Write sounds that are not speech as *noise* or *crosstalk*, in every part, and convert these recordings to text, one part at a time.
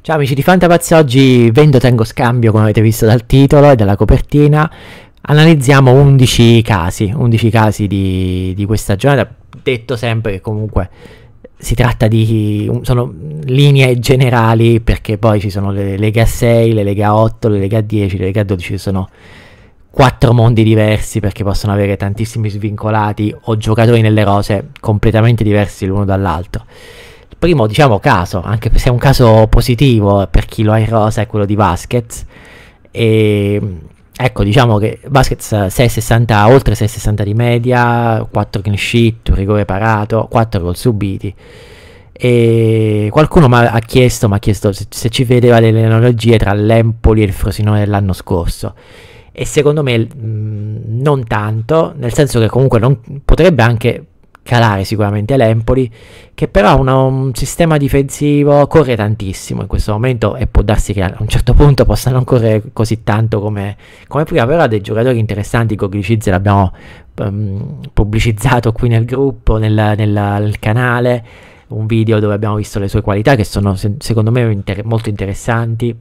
Ciao amici di Fantapazzi, oggi vendo tengo scambio come avete visto dal titolo e dalla copertina analizziamo 11 casi, 11 casi di, di questa giornata detto sempre che comunque si tratta di sono linee generali perché poi ci sono le Lega 6, le Lega 8, le Lega 10, le Lega 12 sono quattro mondi diversi perché possono avere tantissimi svincolati o giocatori nelle rose completamente diversi l'uno dall'altro primo diciamo caso, anche se è un caso positivo eh, per chi lo ha in rosa, è quello di Vasquez. E ehm, ecco, diciamo che Vasquez 6,60, eh, oltre 6,60 di media, 4 clean sheet, un rigore parato, 4 gol subiti. E ehm, qualcuno mi ha chiesto, m'ha chiesto se, se, ci vedeva delle analogie tra l'Empoli e il Frosinone dell'anno scorso. E secondo me mh, mhmm, non tanto, nel senso che comunque non, potrebbe anche calare sicuramente l'Empoli, che però ha un sistema difensivo, corre tantissimo in questo momento e può darsi che a un certo punto possa non correre così tanto come, come prima, però ha dei giocatori interessanti, Gogliciz l'abbiamo um, pubblicizzato qui nel gruppo, nel, nel, nel, canale, un video dove abbiamo visto le sue qualità che sono secondo me inter- molto interessanti.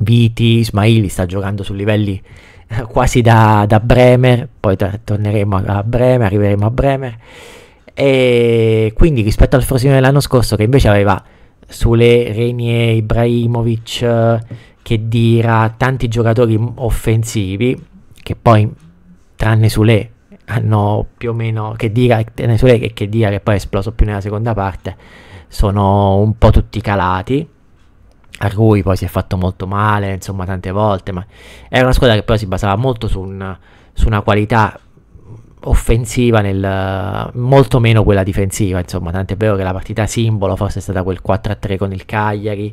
Viti, Ismaili sta giocando su livelli eh, quasi da, da Bremer, poi tra- torneremo a Bremer, arriveremo a Bremer. E quindi rispetto al Frosinone dell'anno scorso, che invece aveva sulle Renie Ibrahimovic, eh, che dira tanti giocatori offensivi, che poi, tranne Sule, hanno più o meno, Chedira, tranne che, che dira che poi è esploso più nella seconda parte, sono un po' tutti calati. A Rui poi si è fatto molto male, insomma, tante volte, ma era una squadra che però si basava molto su, un, su una qualità offensiva nel, molto meno quella difensiva insomma tant'è vero che la partita simbolo forse è stata quel 4-3 con il Cagliari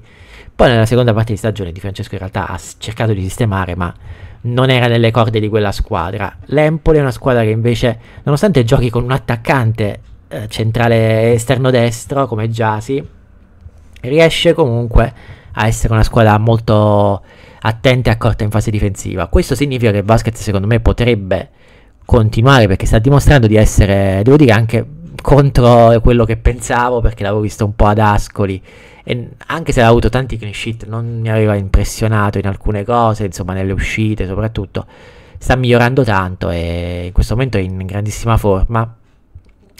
poi nella seconda parte di stagione Di Francesco in realtà ha cercato di sistemare ma non era nelle corde di quella squadra l'Empoli è una squadra che invece nonostante giochi con un attaccante eh, centrale esterno destro come Giasi riesce comunque a essere una squadra molto attenta e accorta in fase difensiva questo significa che il basket secondo me potrebbe continuare perché sta dimostrando di essere, devo dire, anche contro quello che pensavo perché l'avevo visto un po' ad Ascoli e anche se aveva avuto tanti clean sheet non mi aveva impressionato in alcune cose, insomma nelle uscite soprattutto, sta migliorando tanto e in questo momento è in grandissima forma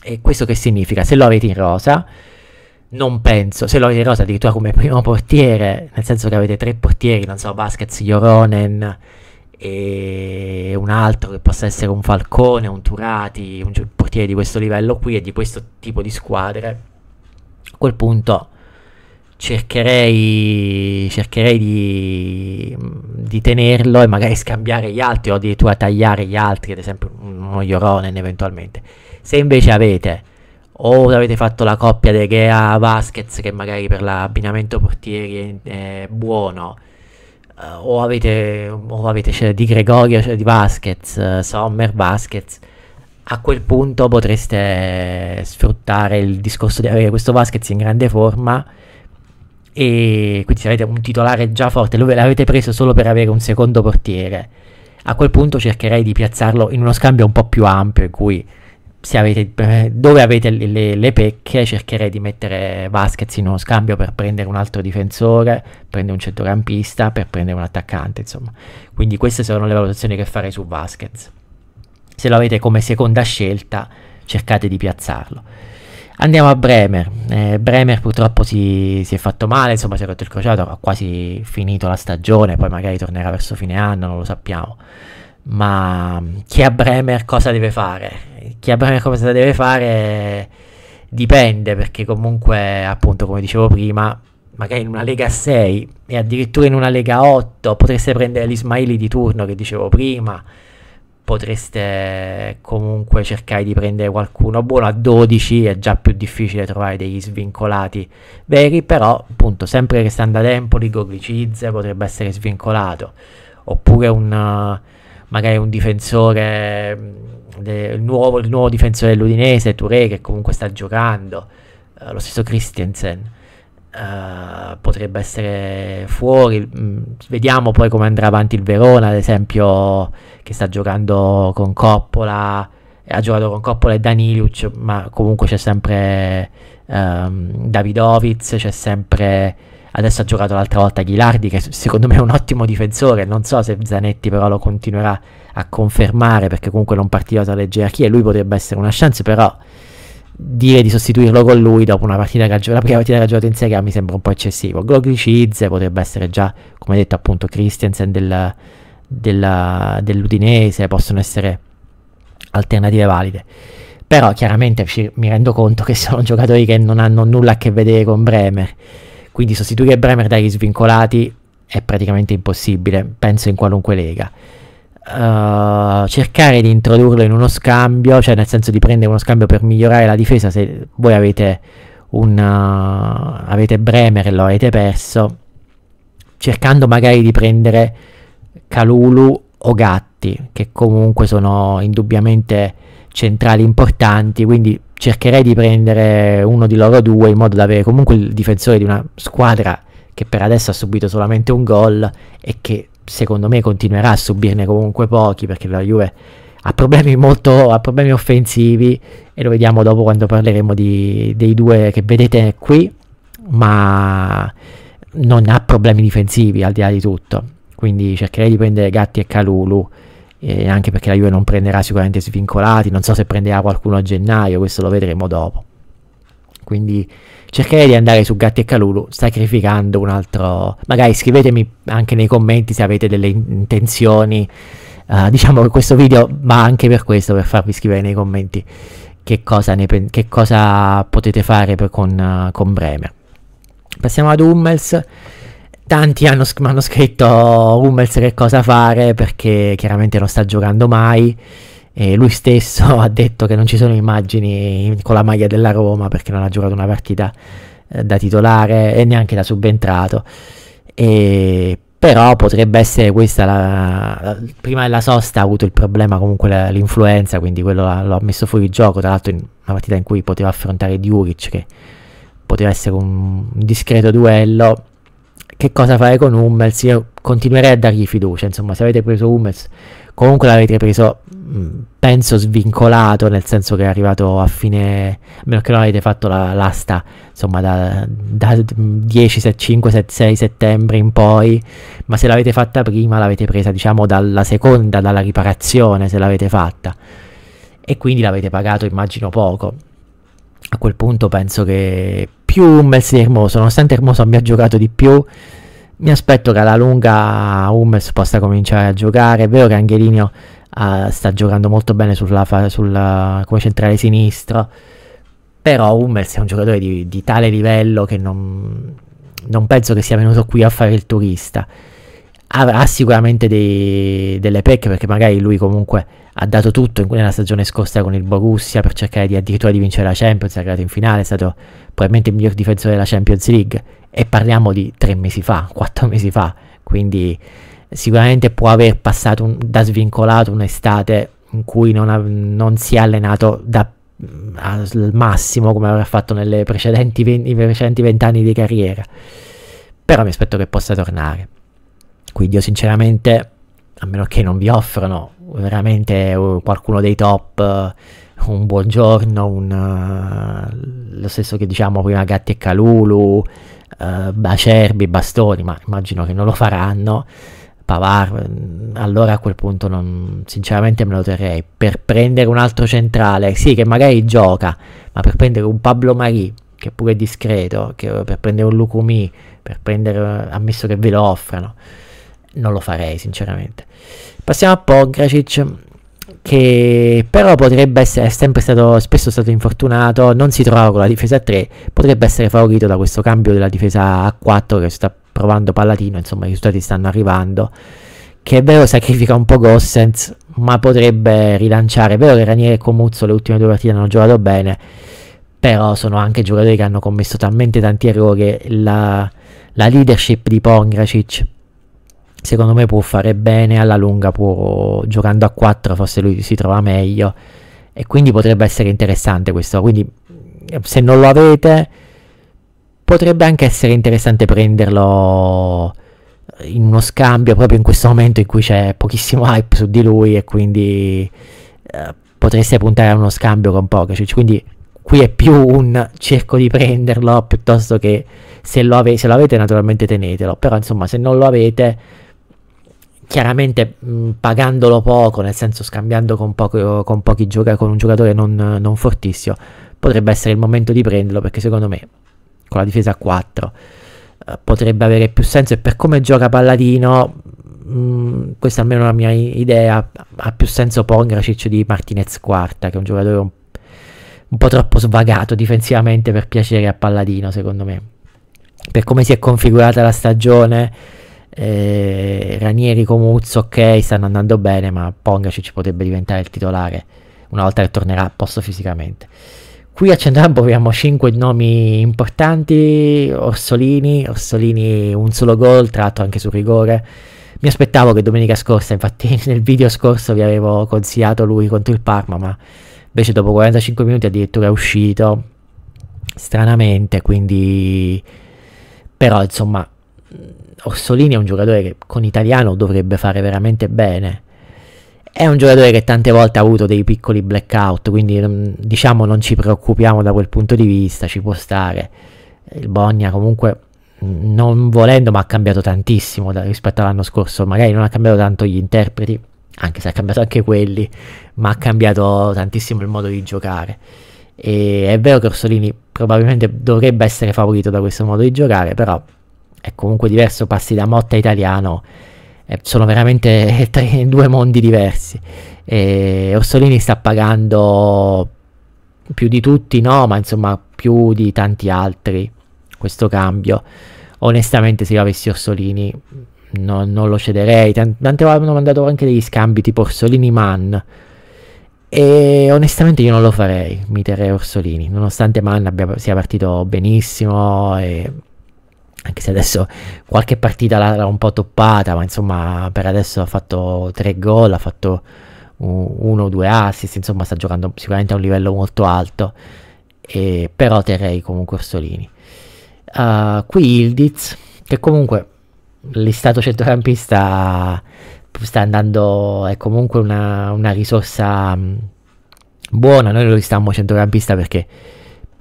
e questo che significa? Se lo avete in rosa non penso, se lo avete in rosa addirittura come primo portiere, nel senso che avete tre portieri, non so, Vasquez, Joronen e un altro che possa essere un Falcone, un Turati, un cioè, portiere di questo livello qui e di questo tipo di squadre, a quel punto cercherei, cercherei di, di, tenerlo e magari scambiare gli altri o addirittura tagliare gli altri, ad esempio uno Ioronen eventualmente. Se invece avete o avete fatto la coppia De Gea Vasquez che magari per l'abbinamento portieri è, è buono, eh, o, avete, o avete cioè, di Gregorio, cioè, di Vasquez, eh, Sommer, Vasquez. A quel punto potreste sfruttare il discorso di avere questo Vasquez in grande forma e quindi se avete un titolare già forte, lo l'avete preso solo per avere un secondo portiere. A quel punto cercherei di piazzarlo in uno scambio un po' più ampio in cui se avete, eh, dove avete le, le, le, pecche cercherei di mettere Vasquez in uno scambio per prendere un altro difensore, prendere un centrocampista, per prendere un attaccante, insomma. Quindi queste sono le valutazioni che farei su Vasquez. Se lo avete come seconda scelta, cercate di piazzarlo. Andiamo a Bremer. Eh, Bremer purtroppo si, si, è fatto male, insomma si è rotto il crociato, ha quasi finito la stagione, poi magari tornerà verso fine anno, non lo sappiamo ma chi a Bremer cosa deve fare? Chi a Bremer cosa deve fare dipende perché comunque appunto come dicevo prima magari in una Lega 6 e addirittura in una Lega 8 potreste prendere l'Ismaili di turno che dicevo prima potreste comunque cercare di prendere qualcuno buono a 12 è già più difficile trovare degli svincolati veri però appunto sempre restando ad Empoli Gorlicizze potrebbe essere svincolato oppure un uh, magari un difensore, mm, il, nuovo, il, nuovo, difensore dell'Udinese, Touré che comunque sta giocando, uh, lo stesso Christiansen. Uh, potrebbe essere fuori. Mm, vediamo poi come andrà avanti il Verona, ad esempio, che sta giocando con Coppola. Ha giocato con Coppola e Daniliuc, ma comunque c'è sempre um, Davidovic, c'è sempre Adesso ha giocato l'altra volta Ghilardi, che secondo me è un ottimo difensore. Non so se Zanetti però lo continuerà a confermare, perché comunque non partiva dalle gerarchie. Lui potrebbe essere una chance, però dire di sostituirlo con lui dopo una partita che ha, la prima partita che ha giocato in Serie A mi sembra un po' eccessivo. Gloglicizze potrebbe essere già, come detto appunto, Christensen del, della, dell'Udinese, possono essere alternative valide. Però chiaramente mi rendo conto che sono giocatori che non hanno nulla a che vedere con Bremer. Quindi sostituire Bremer dagli svincolati è praticamente impossibile, penso in qualunque lega. Uh, cercare di introdurlo in uno scambio, cioè nel senso di prendere uno scambio per migliorare la difesa, se voi avete, un, eh, avete Bremer e lo avete perso, cercando magari di prendere Calulu o Gatti, che comunque sono indubbiamente centrali importanti, quindi cercherei di prendere uno di loro due in modo da avere comunque il difensore di una squadra che per adesso ha subito solamente un gol e che secondo me continuerà a subirne comunque pochi perché la Juve ha problemi molto ha problemi offensivi e lo vediamo dopo quando parleremo di, dei due che vedete qui ma non ha problemi difensivi al di là di tutto quindi cercherei di prendere Gatti e Calulu eh, anche perché la Juve non prenderà sicuramente svincolati, non so se prenderà qualcuno a gennaio, questo lo vedremo dopo. Quindi cercherei di andare su Gatti e Calulu sacrificando un altro... Magari scrivetemi anche nei commenti se avete delle intenzioni. Uh, diciamo che questo video va anche per questo, per farvi scrivere nei commenti che cosa, pen- che cosa potete fare con, uh, con Bremer. Passiamo ad Hummels Tanti mi hanno scritto Hummels che cosa fare perché chiaramente non sta giocando mai. E lui stesso *laughs* ha detto che non ci sono immagini con la maglia della Roma perché non ha giocato una partita eh, da titolare e neanche da subentrato. E però potrebbe essere questa la, la, prima della sosta ha avuto il problema comunque l'influenza quindi quello l'ho messo fuori gioco tra l'altro in una partita in cui poteva affrontare Djuric che poteva essere un discreto duello che cosa fare con Hummels? Io continuerei a dargli fiducia, insomma, se avete preso Hummels, comunque l'avete preso, mm, penso, svincolato, nel senso che è arrivato a fine, a meno che non avete fatto la, l'asta, insomma, da, da 10, 7, 5, 7, 6 settembre in poi, ma se l'avete fatta prima, l'avete presa, diciamo, dalla seconda, dalla riparazione, se l'avete fatta, e quindi l'avete pagato, immagino, poco. A quel punto penso che più Hummels di Hermoso, nonostante Hermoso abbia giocato di più, mi aspetto che alla lunga Hummels possa cominciare a giocare, è vero che Angelino uh, ah, sta giocando molto bene sulla, sulla, come centrale sinistro, però Hummels è un giocatore di, di tale livello che non, non penso che sia venuto qui a fare il turista avrà sicuramente dei, delle pecche perché magari lui comunque ha dato tutto nella stagione scorsa con il Borussia per cercare di, addirittura di vincere la Champions, è arrivato in finale, è stato probabilmente il miglior difensore della Champions League e parliamo di tre mesi fa, *laughs* quattro mesi fa, quindi sicuramente può aver passato un, da svincolato un'estate in cui non, ha, non si è allenato da, mm, al massimo come avrà fatto nei precedenti vent'anni di carriera, però mi aspetto che possa tornare quindi io sinceramente a meno che non vi offrano veramente eh, qualcuno dei top eh, un buongiorno un, uh, lo stesso che diciamo prima Gatti e Calulu uh, Bacerbi, Bastoni ma immagino che non lo faranno Pavar mm, allora a quel punto non, sinceramente me lo terrei per prendere un altro centrale sì che magari gioca ma per prendere un Pablo Marì che pure è discreto che, per prendere un Lucumi per prendere ammesso che ve lo offrano non lo farei sinceramente. Passiamo a Pogracic che però potrebbe essere, è sempre stato, spesso stato infortunato, non si trova con la difesa a 3, potrebbe essere favorito da questo cambio della difesa a 4 che sta provando Pallatino, insomma i risultati stanno arrivando, che è vero sacrifica un po' Gossens, ma potrebbe rilanciare, è vero che Ranieri e Comuzzo le ultime due partite hanno giocato bene, però sono anche giocatori che hanno commesso talmente tanti errori, la, la leadership di Pongracic secondo me può fare bene, alla lunga può, giocando a 4 forse lui si trova meglio e quindi potrebbe essere interessante questo, quindi se non lo avete potrebbe anche essere interessante prenderlo in uno scambio proprio in questo momento in cui c'è pochissimo hype su di lui e quindi eh, potreste puntare a uno scambio con Pogacic, quindi qui è più un cerco di prenderlo piuttosto che se lo, ave se lo avete naturalmente tenetelo, però insomma se non lo avete chiaramente mh, mm, pagandolo poco, nel senso scambiando con, poco, con pochi giocatori, con un giocatore non, non, fortissimo, potrebbe essere il momento di prenderlo perché secondo me con la difesa a 4 eh, potrebbe avere più senso e per come gioca Palladino, mh, mm, questa è la mia idea, ha più senso Pongracic di Martinez Quarta, che è un giocatore un, un po' troppo svagato difensivamente per piacere a Palladino, secondo me. Per come si è configurata la stagione eh, Ranieri, Comuzzo, ok, stanno andando bene, ma Pongacic potrebbe diventare il titolare una volta che tornerà a posto fisicamente. Qui a centrocampo abbiamo 5 nomi importanti, Orsolini, Orsolini un solo gol, tratto anche sul rigore. Mi aspettavo che domenica scorsa, infatti *laughs* nel video scorso vi avevo consigliato lui contro il Parma, ma invece dopo 45 minuti addirittura è uscito, stranamente, quindi... Però insomma Orsolini è un giocatore che con italiano dovrebbe fare veramente bene. È un giocatore che tante volte ha avuto dei piccoli blackout, quindi mm, diciamo non ci preoccupiamo da quel punto di vista, ci può stare. Il Bogna comunque mm, non volendo ma ha cambiato tantissimo da, rispetto all'anno scorso, magari non ha cambiato tanto gli interpreti, anche se ha cambiato anche quelli, ma ha cambiato tantissimo il modo di giocare. E è vero che Orsolini probabilmente dovrebbe essere favorito da questo modo di giocare, però è comunque diverso, passi da Motta italiano, eh, sono veramente *laughs* tre, due mondi diversi. E Orsolini sta pagando più di tutti, no, ma insomma più di tanti altri questo cambio. Onestamente se io avessi Orsolini no, non lo cederei, Tant tante volte hanno mandato anche degli scambi tipo Orsolini-Man. E onestamente io non lo farei, mi terrei Orsolini, nonostante Mann abbia, sia partito benissimo e anche se adesso qualche partita l'ha un po' toppata, ma insomma per adesso ha fatto 3 gol, ha fatto uno o due assist, insomma sta giocando sicuramente a un livello molto alto, e, però terrei comunque Orsolini. Uh, qui Ildiz, che comunque l'istato centrocampista sta andando, è comunque una, una risorsa buona, noi lo listammo centrocampista perché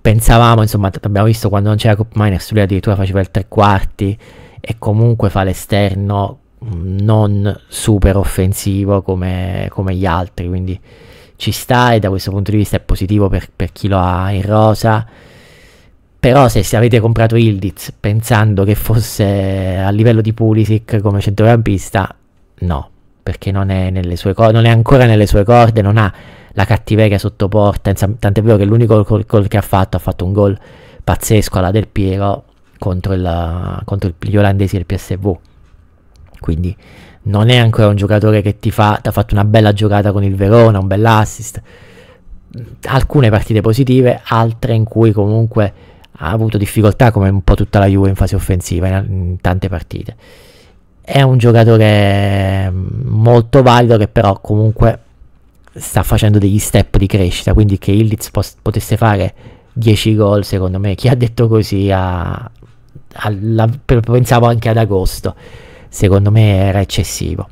pensavamo, insomma, abbiamo visto quando non c'era Cup Miners, lui addirittura faceva il tre quarti e comunque fa l'esterno mm, non super offensivo come, come, gli altri, quindi ci sta e da questo punto di vista è positivo per, per chi lo ha in rosa. Però se avete comprato Ildiz pensando che fosse a livello di Pulisic come centrocampista, no, perché non è, non è ancora nelle sue corde, non ha la cattiveria sotto porta, insomma, tant'è vero che l'unico gol, gol che ha fatto ha fatto un gol pazzesco alla Del Piero contro, il, contro il, gli olandesi del PSV. Quindi non è ancora un giocatore che ti fa, ti ha fatto una bella giocata con il Verona, un bell'assist. Alcune partite positive, altre in cui comunque ha avuto difficoltà come un po' tutta la Juve in fase offensiva in, in tante partite. È un giocatore mm, molto valido che però comunque sta facendo degli step di crescita, quindi che Illiz potesse fare 10 gol, secondo me, chi ha detto così a, alla, pensavo anche ad agosto, secondo me era eccessivo.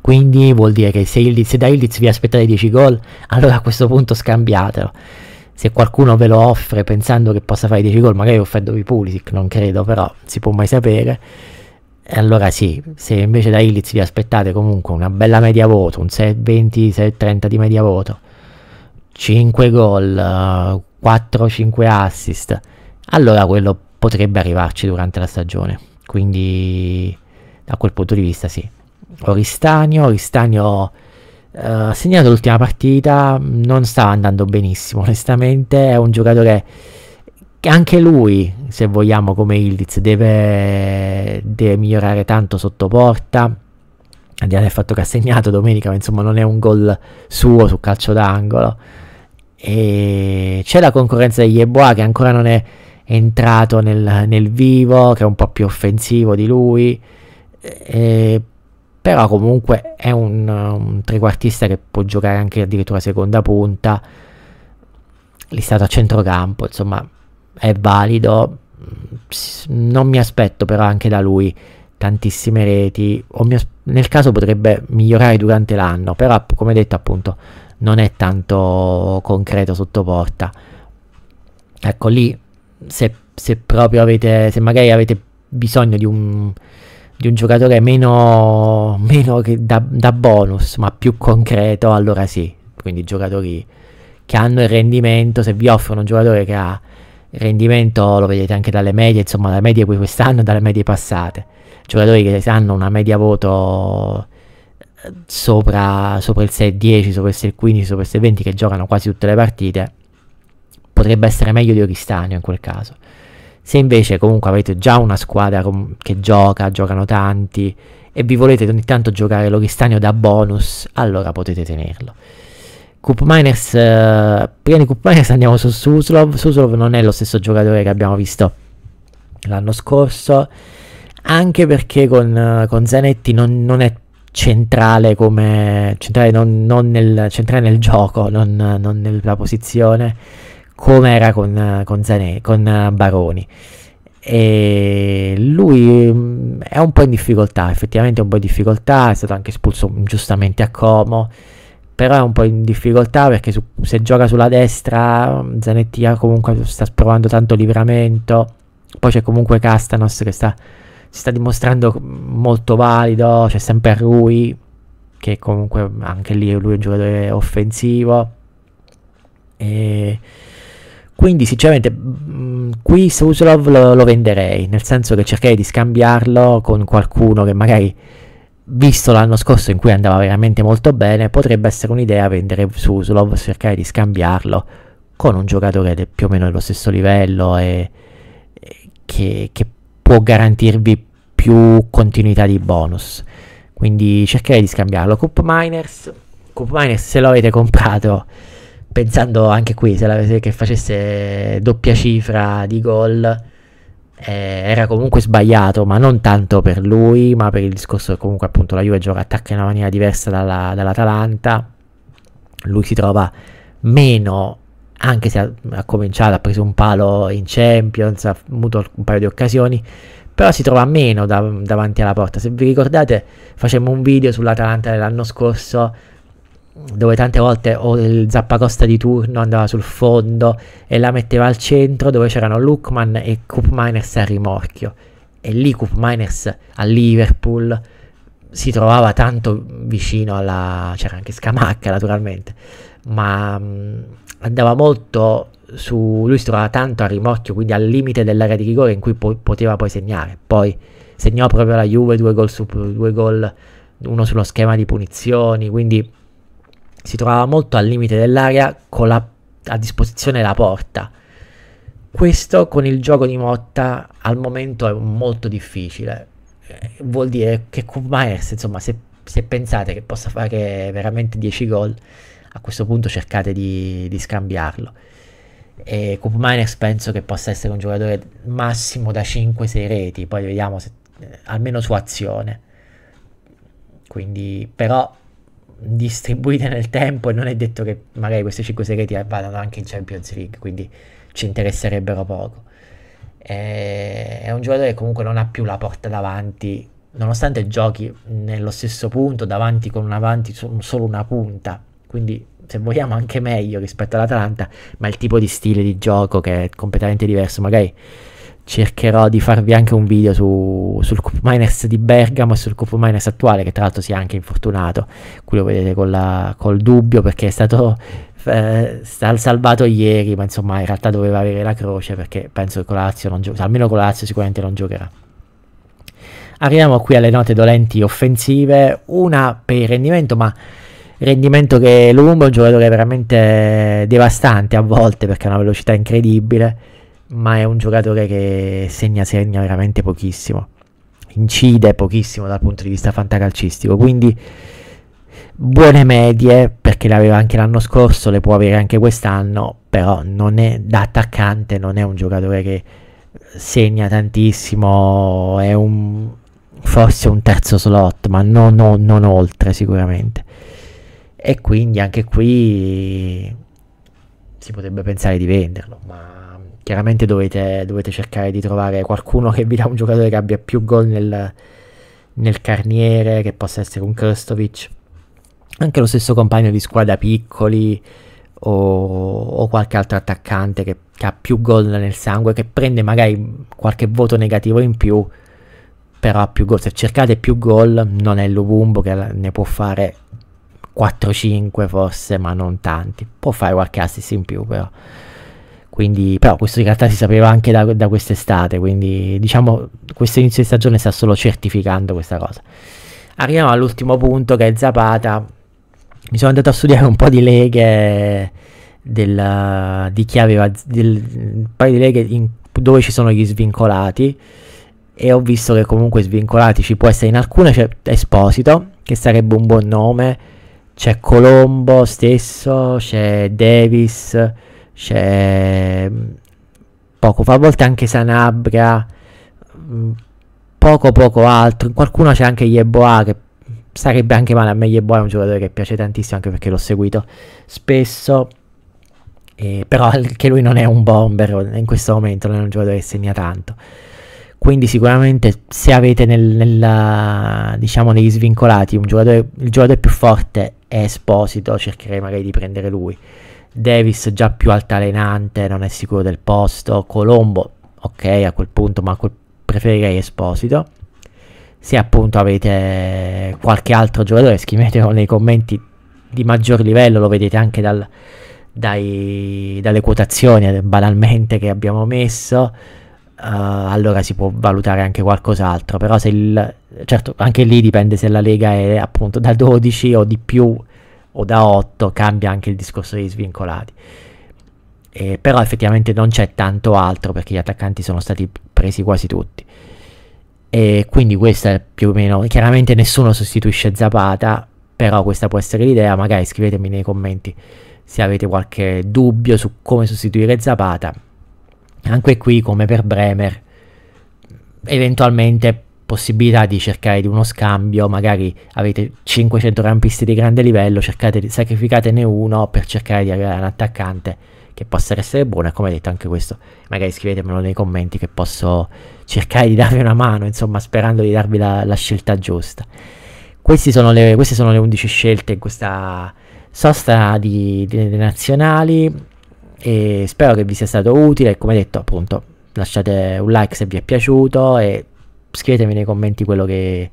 Quindi vuol dire che se, Illiz, se da Illiz vi aspettate 10 gol, allora a questo punto scambiatelo. Se qualcuno ve lo offre pensando che possa fare 10 gol, magari offrendovi Pulisic, non credo, però si può mai sapere e allora sì, se invece da Illiz vi aspettate comunque una bella media voto, un 6-20-30 di media voto, 5 gol, 4-5 assist, allora quello potrebbe arrivarci durante la stagione. Quindi da quel punto di vista sì. Oristagno, Oristagno eh, ha uh, segnato l'ultima partita, non sta andando benissimo onestamente, è un giocatore anche lui, se vogliamo, come Ildiz, deve, deve migliorare tanto sotto porta. Al di fatto che ha segnato domenica, ma insomma non è un gol suo su calcio d'angolo. E c'è la concorrenza degli Yeboa che ancora non è entrato nel, nel, vivo, che è un po' più offensivo di lui. E, però comunque è un, un, trequartista che può giocare anche addirittura seconda punta. Listato a centrocampo, insomma, è valido, non mi aspetto però anche da lui tantissime reti, nel caso potrebbe migliorare durante l'anno, però come detto appunto non è tanto concreto sotto porta. Ecco lì, se, se proprio avete, se magari avete bisogno di un, di un giocatore meno, meno da, da bonus, ma più concreto, allora sì, quindi giocatori che hanno il rendimento, se vi offrono un giocatore che ha il rendimento lo vedete anche dalle medie, insomma, dalle medie qui quest'anno e dalle medie passate. Giocatori che hanno una media voto eh, sopra, sopra il 6-10, sopra il 6-15, sopra il 6-20, che giocano quasi tutte le partite, potrebbe essere meglio di Oristanio in quel caso. Se invece comunque avete già una squadra che gioca, giocano tanti e vi volete ogni tanto giocare l'Oristanio da bonus, allora potete tenerlo. Coop Miners, eh, prima di Coop Miners andiamo su Suslov. Suslov non è lo stesso giocatore che abbiamo visto l'anno scorso, anche perché con, eh, con Zanetti non, non, è centrale come centrale, non, non nel, centrale nel gioco, non, non, nella posizione, come era con, con, Zanetti, con eh, Baroni. E lui mm, è un po' in difficoltà, effettivamente è un po' in difficoltà, è stato anche espulso mm, giustamente a Como però è un po' in difficoltà perché su, se gioca sulla destra mm, Zanetti comunque sta provando tanto livramento poi c'è comunque Castanos che sta, si sta dimostrando mm, molto valido c'è sempre Rui che comunque anche lì lui è un giocatore offensivo e quindi sinceramente mh, mm, qui Suslov lo, lo venderei nel senso che cercherei di scambiarlo con qualcuno che magari visto l'anno scorso in cui andava veramente molto bene, potrebbe essere un'idea vendere su Usulov, cercare di scambiarlo con un giocatore de, più o meno dello stesso livello e, e che, che, può garantirvi più continuità di bonus. Quindi cercherei di scambiarlo. Coop Miners, Coop Miners se lo avete comprato pensando anche qui se, la, che facesse doppia cifra di gol eh, era comunque sbagliato, ma non tanto per lui, ma per il discorso che comunque appunto la Juve gioca attacca in una maniera diversa dalla, dall'Atalanta. Lui si trova meno, anche se ha, ha, cominciato, ha preso un palo in Champions, ha avuto un paio di occasioni, però si trova meno da, davanti alla porta. Se vi ricordate, facemmo un video sull'Atalanta dell'anno scorso dove tante volte o il Zappacosta di turno andava sul fondo e la metteva al centro dove c'erano Lookman e Coop Miners a rimorchio e lì Coop Miners a Liverpool si trovava tanto vicino alla c'era anche Scamacca naturalmente ma mh, mm, andava molto su lui si trovava tanto a rimorchio quindi al limite dell'area di rigore in cui po- poteva poi segnare poi segnò proprio la Juve due gol su due gol uno sullo schema di punizioni quindi si trovava molto al limite dell'area con la, a disposizione la porta. Questo con il gioco di Motta al momento è molto difficile. Eh, vuol dire che Kumaers, insomma, se, se, pensate che possa fare veramente 10 gol, a questo punto cercate di, di scambiarlo. E Coop Miners penso che possa essere un giocatore massimo da 5-6 reti, poi vediamo se, eh, almeno su azione. Quindi, però, distribuite nel tempo e non è detto che magari queste 5 segreti vadano anche in Champions League, quindi ci interesserebbero poco. E è un giocatore che comunque non ha più la porta davanti, nonostante giochi nello stesso punto, davanti con un avanti su, solo una punta, quindi se vogliamo anche meglio rispetto all'Atalanta, ma il tipo di stile di gioco che è completamente diverso, magari cercherò di farvi anche un video su, sul Cup Miners di Bergamo e sul Cup Miners attuale che tra l'altro si è anche infortunato qui lo vedete la, col dubbio perché è stato eh, salvato ieri ma insomma in realtà doveva avere la croce perché penso che Colazio non giocherà cioè, almeno Colazio sicuramente non giocherà arriviamo qui alle note dolenti offensive una per il rendimento ma rendimento che Lumbo è un giocatore veramente devastante a volte perché ha una velocità incredibile ma è un giocatore che segna segna veramente pochissimo. Incide pochissimo dal punto di vista fantacalcistico, quindi buone medie perché le aveva anche l'anno scorso, le può avere anche quest'anno, però non è da attaccante, non è un giocatore che segna tantissimo, è un forse un terzo slot, ma non, non, non oltre sicuramente. E quindi anche qui si potrebbe pensare di venderlo, ma chiaramente dovete, dovete, cercare di trovare qualcuno che vi dà un giocatore che abbia più gol nel, nel carniere, che possa essere un Krstovic, anche lo stesso compagno di squadra piccoli o, o qualche altro attaccante che, che ha più gol nel sangue, che prende magari qualche voto negativo in più, però ha più gol. Se cercate più gol non è Lubumbo che ne può fare 4-5 forse, ma non tanti. Può fare qualche assist in più però. Quindi, però questo in realtà si sapeva anche da, da quest'estate, quindi diciamo questo inizio di stagione sta solo certificando questa cosa. Arriviamo all'ultimo punto che è Zapata. Mi sono andato a studiare un po' di leghe della, di chi aveva del, un paio di leghe in, dove ci sono gli svincolati e ho visto che comunque svincolati ci può essere in alcune c'è Esposito che sarebbe un buon nome c'è Colombo stesso c'è Davis c'è mm, poco, a volte anche Sanabria, mm, poco poco altro, in qualcuno c'è anche Yeboa che sarebbe anche male, a me Yeboa è un giocatore che piace tantissimo anche perché l'ho seguito spesso, eh, però anche lui non è un bomber in questo momento, non è un giocatore che segna tanto. Quindi sicuramente se avete nel, nella, diciamo, negli svincolati giocatore, il giocatore più forte è Esposito, cercherei magari di prendere lui. Davis già più altalenante, non è sicuro del posto, Colombo, ok a quel punto, ma preferirei Esposito. Se appunto avete qualche altro giocatore, scrivetelo nei commenti di maggior livello, lo vedete anche dal, dai, dalle quotazioni eh, banalmente che abbiamo messo. Uh, allora si può valutare anche qualcos'altro. Però se il certo, anche lì dipende se la lega è appunto da 12 o di più o da 8 cambia anche il discorso dei svincolati. Eh, però effettivamente non c'è tanto altro perché gli attaccanti sono stati presi quasi tutti. E quindi questa è più o meno. Chiaramente nessuno sostituisce Zapata, però questa può essere l'idea. Magari scrivetemi nei commenti se avete qualche dubbio su come sostituire Zapata. Anche qui, come per Bremer, eventualmente possibilità di cercare di uno scambio, magari avete 500 rampisti di grande livello, cercate, di, sacrificatene uno per cercare di avere un attaccante che possa essere buono e come detto anche questo magari scrivetemelo nei commenti che posso cercare di darvi una mano insomma sperando di darvi la, la scelta giusta sono le, queste sono le 11 scelte in questa sosta di, di, di nazionali e spero che vi sia stato utile come detto appunto lasciate un like se vi è piaciuto e scrivetemi nei commenti quello che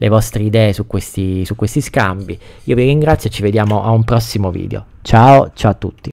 le vostre idee su questi, su questi scambi. Io vi ringrazio e ci vediamo a un prossimo video. Ciao, ciao a tutti.